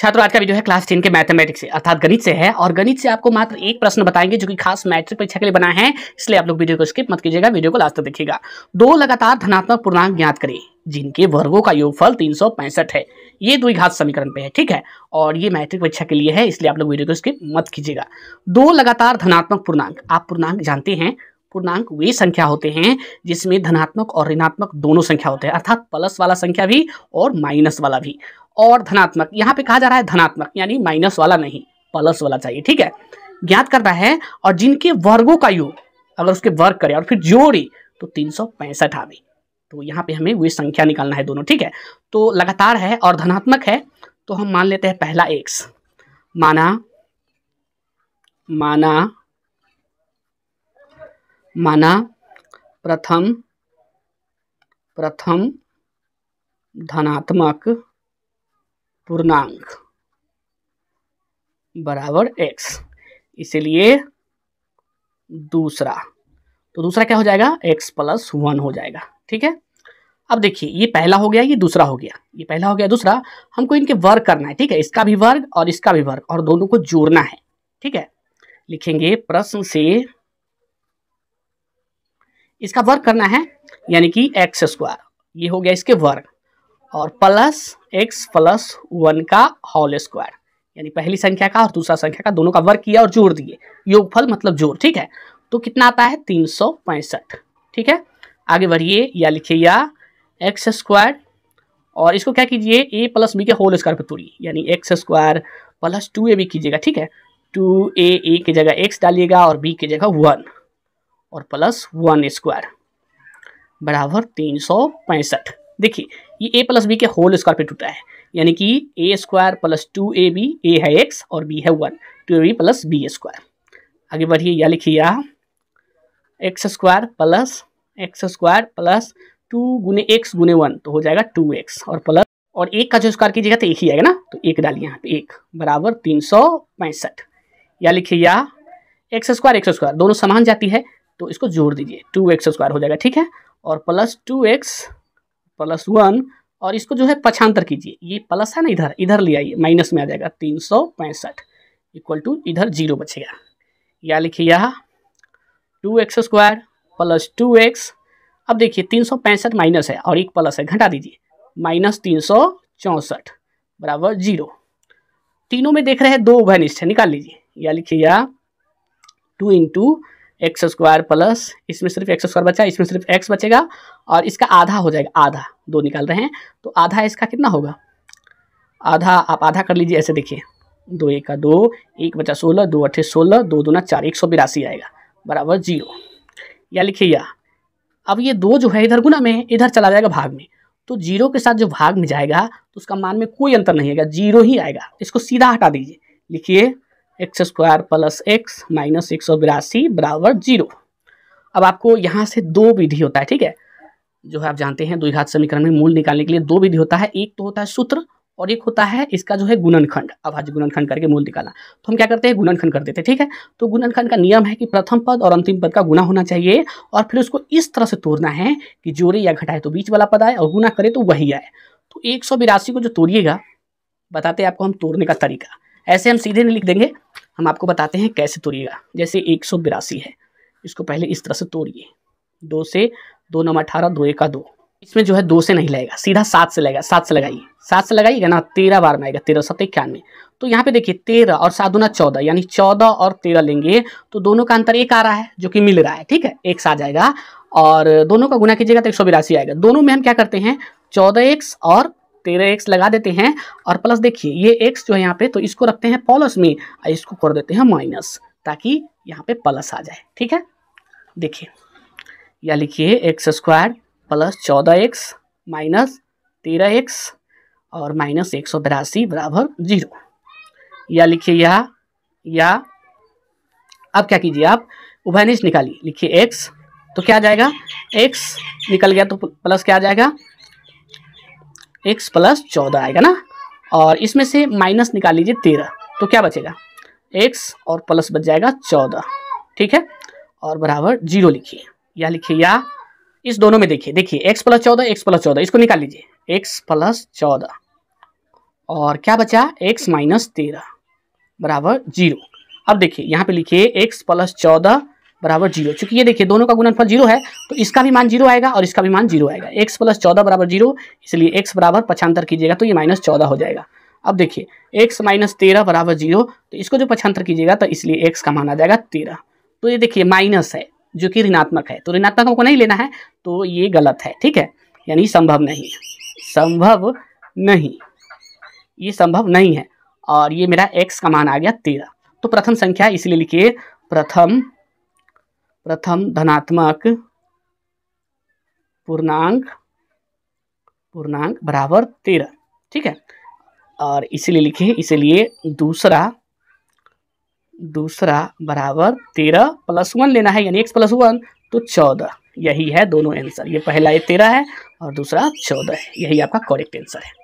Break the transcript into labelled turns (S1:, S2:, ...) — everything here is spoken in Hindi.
S1: छात्रों आज का वीडियो है क्लास टेन के मैथमेटिक्स से अर्थात गणित से है और गणित से आपको मात्र एक प्रश्न बताएंगे जो कि खास मैट्रिक परीक्षा के लिए बना है इसलिए आप लोग वीडियो को स्किप मत कीजिएगा वीडियो को लास्ट तक देखिएगा दो लगातार धनात्मक पूर्णांक ज्ञात करें जिनके वर्गों का योगफल तीन है ये दो घात समीकरण पे है ठीक है और ये मैट्रिक परीक्षा के लिए है इसलिए आप लोग वीडियो को स्किप मत कीजिएगा दो लगातार धनात्मक पूर्णांक आप पूर्णांक जानते हैं पूर्णांक वे संख्या होते हैं जिसमें धनात्मक और ऋणात्मक दोनों संख्या होते हैं अर्थात प्लस वाला संख्या भी और माइनस वाला भी और धनात्मक यहाँ पे कहा जा रहा है धनात्मक यानी माइनस वाला नहीं प्लस वाला चाहिए ठीक है ज्ञात करता है और जिनके वर्गों का योग अगर उसके वर्ग करे और फिर जोड़ी तो तीन सौ पैंसठ आवे तो यहाँ पे हमें वे संख्या निकालना है दोनों ठीक है तो लगातार है और धनात्मक है तो हम मान लेते हैं पहला एक्स माना माना माना प्रथम प्रथम धनात्मक पूर्णांक बराबर एक्स इसलिए दूसरा तो दूसरा क्या हो जाएगा एक्स प्लस वन हो जाएगा ठीक है अब देखिए ये पहला हो गया ये दूसरा हो गया ये पहला हो गया दूसरा हमको इनके वर्ग करना है ठीक है इसका भी वर्ग और इसका भी वर्ग और दोनों को जोड़ना है ठीक है लिखेंगे प्रश्न से इसका वर्ग करना है यानी कि एक्स स्क्वायर ये हो गया इसके वर्ग और प्लस एक्स प्लस वन का होल स्क्वायर यानी पहली संख्या का और दूसरा संख्या का दोनों का वर्ग किया और जोड़ दिए योगफल मतलब जोड़ ठीक है तो कितना आता है तीन सौ पैंसठ ठीक है आगे बढ़िए या लिखिए या एक्स स्क्वायर और इसको क्या कीजिए ए प्लस बी के होल स्क्वायर पर तोड़िए यानी x square plus two A B कीजिएगा ठीक है टू ए ए की जगह एक्स डालिएगा और बी की जगह वन और प्लस वन स्क्वायर बराबर तीन सौ पैंसठ देखिए ये ए प्लस बी के होल स्क्वायर पे टूटा है यानी कि A square plus two A B A है एक्स और बी है one two A B plus B square आगे बढ़िए या लिखिए यहाँ x square plus x square plus two गुने एक्स गुने वन तो हो जाएगा टू एक्स और प्लस और एक का जो स्क्वायर कीजिएगा तो एक ही आएगा ना तो एक डालिए यहाँ पे एक बराबर तीन सौ पैंसठ या लिखिए या एक्स स्क्वायर एक्स स्क्वायर दोनों समान जाती है तो इसको जोड़ दीजिए टू एक्स स्क्वायर हो जाएगा ठीक है और plus two x plus one और इसको जो है पछांतर कीजिए ये प्लस है ना इधर इधर ले आइए माइनस में आ जाएगा तीन सौ पैंसठ इक्वल टू इधर जीरो बचेगा या लिखिए यह two x square plus two x अब देखिए तीन सौ पैंसठ माइनस है और एक प्लस है घटा दीजिए माइनस तीन सौ चौंसठ बराबर जीरो तीनों में देख रहे हैं दो उभयनिष्ठ है निकाल लीजिए या लिखिए यह two into x square plus इसमें सिर्फ एक्स स्क्वायर बचा इसमें सिर्फ एक्स बचेगा और इसका आधा हो जाएगा आधा दो निकाल रहे हैं तो आधा इसका कितना होगा आधा आप आधा कर लीजिए ऐसे देखिए दो एक का दो एक बचा सोलह दो अठे सोलह दो ना चार एक सौ बिरासी आएगा बराबर जीरो या लिखिए या अब ये दो जो है इधर गुना में इधर चला जाएगा भाग में तो जीरो के साथ जो भाग में जाएगा तो उसका मान में कोई अंतर नहीं आएगा जीरो ही आएगा इसको सीधा हटा दीजिए लिखिए x square plus x minus एक सौ बिरासी बराबर जीरो अब आपको यहाँ से दो विधि होता है ठीक है जो है आप जानते हैं द्विघात समीकरण में मूल निकालने के लिए दो विधि होता है एक तो होता है सूत्र और एक होता है इसका जो है गुणनखंड अभाज्य गुणनखंड करके मूल निकालना तो हम क्या करते हैं गुणनखंड कर देते हैं ठीक है तो गुणनखंड का नियम है कि प्रथम पद और अंतिम पद का गुना होना चाहिए और फिर उसको इस तरह से तोड़ना है कि जोड़े या घटाए तो बीच वाला पद आए और गुना करे तो वही आए तो एक को जो तोड़िएगा बताते हैं आपको हम तोड़ने का तरीका ऐसे हम सीधे नहीं लिख देंगे हम आपको बताते हैं कैसे तोड़िएगा जैसे एक सौ बिरासी है इसको पहले इस तरह से तोड़िए दो से दो नंबर अठारह दो एक दो इसमें जो है दो से नहीं लगेगा सीधा सात से लगेगा सात से लगाइए सात से लगाइएगा ना तेरह बार में आएगा तेरह सत्तर इक्यानवे तो यहाँ पे देखिए तेरह और सात दुना चौदह यानी चौदह और तेरह लेंगे तो दोनों का अंतर एक आ रहा है जो कि मिल रहा है ठीक है एक साथ जाएगा और दोनों का गुना कीजिएगा तो एक सौ बिरासी आएगा दोनों में हम क्या करते हैं चौदह एक्स और तेरह एक्स लगा देते हैं और प्लस देखिए ये एक्स जो है यहाँ पे तो इसको रखते हैं प्लस में और इसको कर देते हैं माइनस ताकि यहाँ पे प्लस आ जाए ठीक है देखिए या लिखिए एक्स स्क्वायर प्लस चौदह एक्स माइनस तेरह एक्स और माइनस एक सौ बिरासी बराबर जीरो या लिखिए या या अब क्या कीजिए आप उभयनिच निकालिए लिखिए एक्स तो क्या आ जाएगा एक्स निकल गया तो प्लस क्या आ जाएगा एक्स प्लस चौदह आएगा ना और इसमें से माइनस निकाल लीजिए तेरह तो क्या बचेगा एक्स और प्लस बच जाएगा चौदह ठीक है और बराबर जीरो लिखिए या लिखिए या इस दोनों में देखिए देखिए एक्स प्लस चौदह एक्स प्लस चौदह इसको निकाल लीजिए एक्स प्लस चौदह और क्या बचा एक्स माइनस तेरह बराबर जीरो अब देखिए यहाँ पे लिखिए एक्स प्लस चौदह बराबर जीरो चूंकि ये देखिए दोनों का गुणनफल जीरो है तो इसका भी मान जीरो आएगा और इसका भी मान जीरो आएगा एक्स प्लस चौदह बराबर जीरो इसलिए एक्स बराबर पछांतर कीजिएगा तो ये माइनस चौदह हो जाएगा अब देखिए एक्स माइनस तेरह बराबर जीरो तो इसको जो पछांतर कीजिएगा तो इसलिए एक्स का मान आ जाएगा तेरह तो ये देखिए माइनस है जो कि ऋणात्मक है तो ऋणात्मक हमको नहीं लेना है तो ये गलत है ठीक है यानी संभव नहीं संभव नहीं ये संभव नहीं है और ये मेरा एक्स का मान आ गया तेरह तो प्रथम संख्या इसलिए लिखिए प्रथम प्रथम धनात्मक पूर्णांक पूर्णांक बराबर तेरह ठीक है और इसलिए लिखे इसलिए दूसरा दूसरा बराबर तेरह प्लस वन लेना है यानी एक्स प्लस वन तो चौदह यही है दोनों आंसर ये पहला ये तेरह है और दूसरा चौदह है यही आपका करेक्ट आंसर है